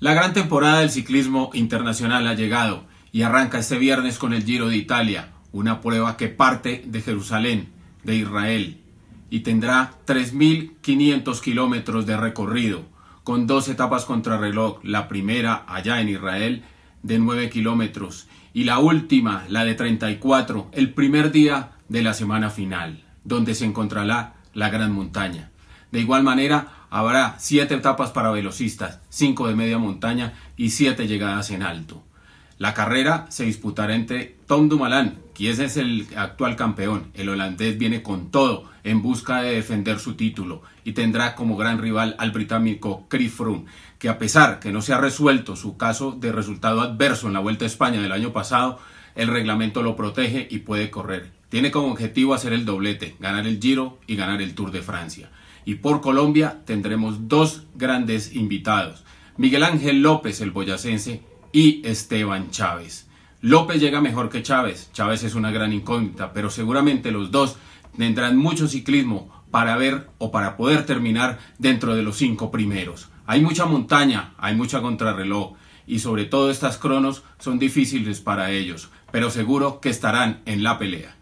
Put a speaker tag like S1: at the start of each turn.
S1: La gran temporada del ciclismo internacional ha llegado y arranca este viernes con el Giro de Italia, una prueba que parte de Jerusalén, de Israel, y tendrá 3.500 kilómetros de recorrido, con dos etapas contrarreloj, la primera allá en Israel de 9 kilómetros y la última, la de 34, el primer día de la semana final, donde se encontrará la gran montaña. De igual manera, habrá siete etapas para velocistas, cinco de media montaña y siete llegadas en alto. La carrera se disputará entre Tom Dumoulin, quien es el actual campeón. El holandés viene con todo en busca de defender su título y tendrá como gran rival al británico Chris Froome, que a pesar que no se ha resuelto su caso de resultado adverso en la Vuelta a España del año pasado, el reglamento lo protege y puede correr tiene como objetivo hacer el doblete, ganar el Giro y ganar el Tour de Francia. Y por Colombia tendremos dos grandes invitados, Miguel Ángel López, el boyacense, y Esteban Chávez. López llega mejor que Chávez, Chávez es una gran incógnita, pero seguramente los dos tendrán mucho ciclismo para ver o para poder terminar dentro de los cinco primeros. Hay mucha montaña, hay mucha contrarreloj y sobre todo estas cronos son difíciles para ellos, pero seguro que estarán en la pelea.